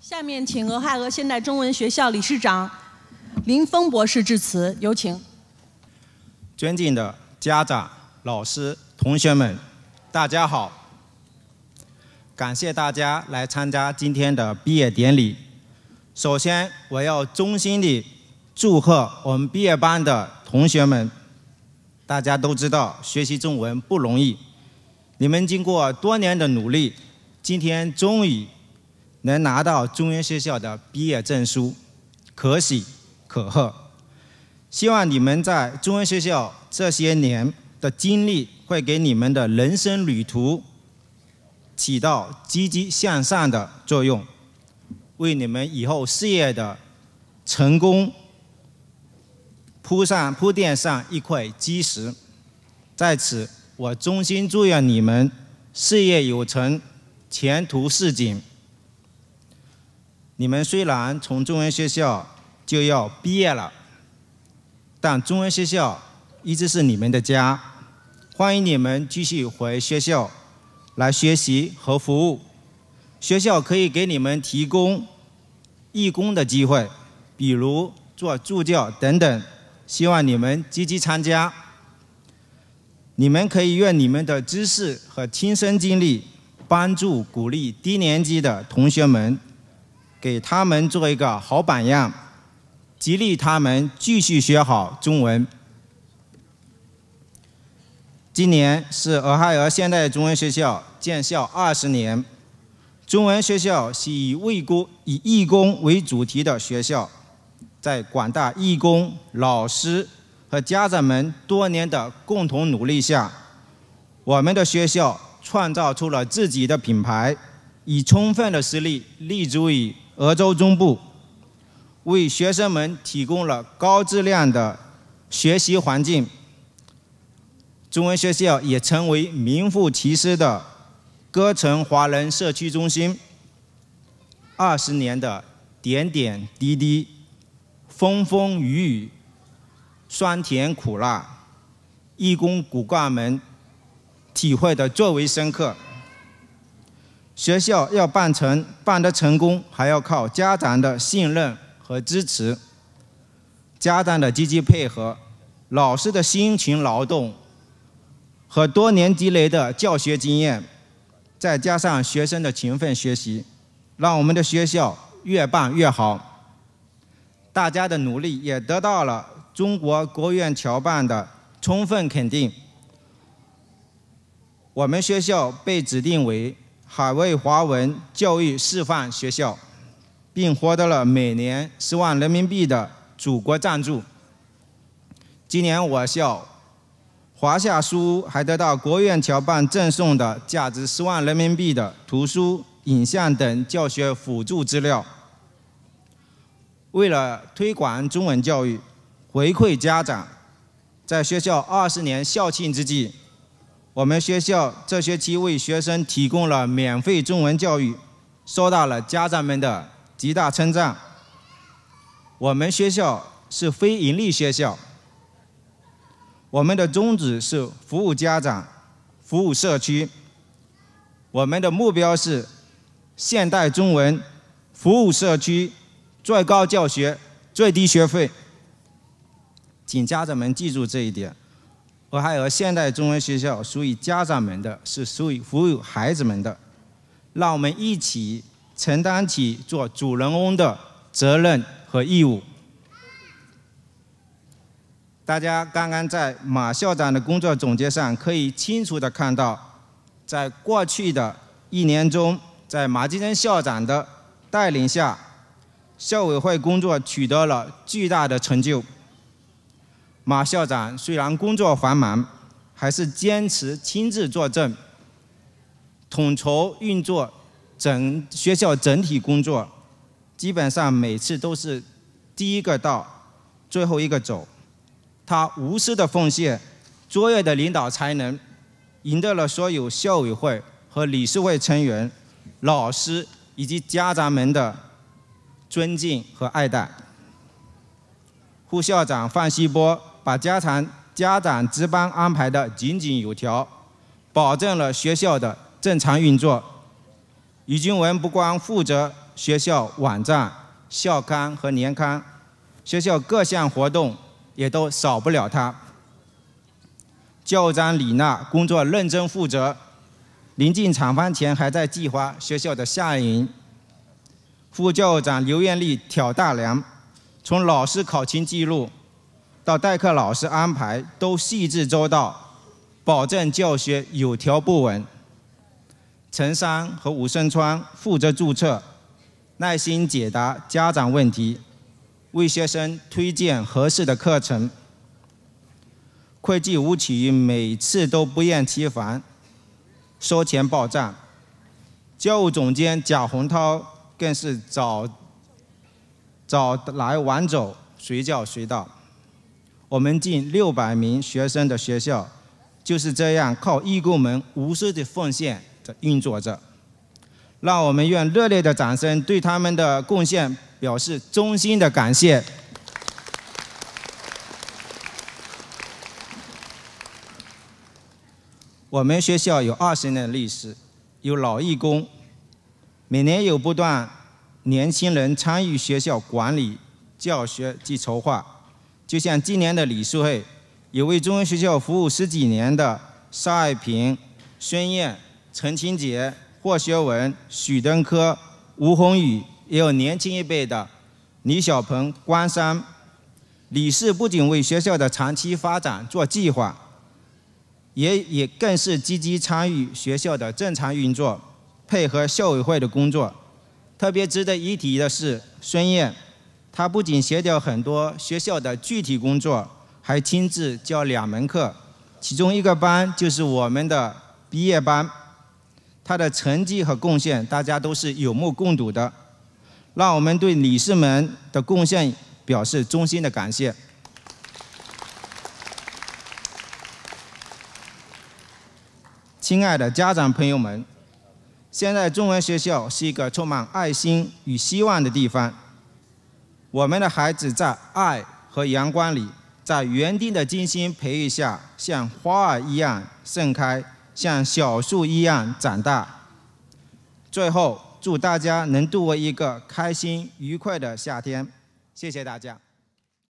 下面请俄亥俄现代中文学校理事长林峰博士致辞，有请。尊敬的家长、老师、同学们，大家好！感谢大家来参加今天的毕业典礼。首先，我要衷心地祝贺我们毕业班的同学们。大家都知道，学习中文不容易，你们经过多年的努力，今天终于。能拿到中原学校的毕业证书，可喜可贺。希望你们在中原学校这些年的经历，会给你们的人生旅途起到积极向上的作用，为你们以后事业的成功铺上铺垫上一块基石。在此，我衷心祝愿你们事业有成，前途似锦。你们虽然从中文学校就要毕业了，但中文学校一直是你们的家，欢迎你们继续回学校来学习和服务。学校可以给你们提供义工的机会，比如做助教等等，希望你们积极参加。你们可以用你们的知识和亲身经历，帮助鼓励低年级的同学们。给他们做一个好榜样，激励他们继续学好中文。今年是俄亥俄现代中文学校建校二十年。中文学校是以为国、以义工为主题的学校，在广大义工、老师和家长们多年的共同努力下，我们的学校创造出了自己的品牌，以充分的实力立足于。俄州中部为学生们提供了高质量的学习环境，中文学校也成为名副其实的歌城华人社区中心。二十年的点点滴滴、风风雨雨、酸甜苦辣，义工骨干们体会的最为深刻。学校要办成、办得成功，还要靠家长的信任和支持，家长的积极配合，老师的辛勤劳动，和多年积累的教学经验，再加上学生的勤奋学习，让我们的学校越办越好。大家的努力也得到了中国国务院侨办的充分肯定。我们学校被指定为。海外华文教育示范学校，并获得了每年十万人民币的祖国赞助。今年我校华夏书屋还得到国务院侨办赠送的价值十万人民币的图书、影像等教学辅助资料。为了推广中文教育，回馈家长，在学校二十年校庆之际。我们学校这学期为学生提供了免费中文教育，受到了家长们的极大称赞。我们学校是非盈利学校，我们的宗旨是服务家长、服务社区。我们的目标是现代中文，服务社区，最高教学，最低学费。请家长们记住这一点。而海尔现代中文学校属于家长们的是属于服务孩子们的，让我们一起承担起做主人翁的责任和义务。大家刚刚在马校长的工作总结上可以清楚的看到，在过去的一年中，在马继珍校长的带领下，校委会工作取得了巨大的成就。马校长虽然工作繁忙，还是坚持亲自坐镇，统筹运作整学校整体工作，基本上每次都是第一个到，最后一个走。他无私的奉献，卓越的领导才能，赢得了所有校委会和理事会成员、老师以及家长们的尊敬和爱戴。副校长范希波。把家长家长值班安排的井井有条，保证了学校的正常运作。于军文不光负责学校网站、校刊和年刊，学校各项活动也都少不了他。教长李娜工作认真负责，临近厂方前还在计划学校的夏营。副校长刘艳丽挑大梁，从老师考勤记录。到代课老师安排都细致周到，保证教学有条不紊。陈山和吴胜川负责注册，耐心解答家长问题，为学生推荐合适的课程。会计吴启云每次都不厌其烦，收钱报账。教务总监贾洪涛更是早早来晚走，随叫随到。我们近六百名学生的学校就是这样靠义工们无私的奉献在运作着。让我们用热烈的掌声对他们的贡献表示衷心的感谢。我们学校有二十年历史，有老义工，每年有不断年轻人参与学校管理、教学及筹划。就像今年的理事会，有为中文学校服务十几年的邵爱萍、孙艳、陈清杰、霍学文、许登科、吴宏宇，也有年轻一辈的李小鹏、关山。理事不仅为学校的长期发展做计划，也也更是积极参与学校的正常运作，配合校委会的工作。特别值得一提的是孙艳。他不仅协调很多学校的具体工作，还亲自教两门课，其中一个班就是我们的毕业班，他的成绩和贡献大家都是有目共睹的，让我们对理事们的贡献表示衷心的感谢。亲爱的家长朋友们，现在中文学校是一个充满爱心与希望的地方。我们的孩子在爱和阳光里，在园丁的精心培育下，像花儿一样盛开，像小树一样长大。最后，祝大家能度过一个开心愉快的夏天。谢谢大家。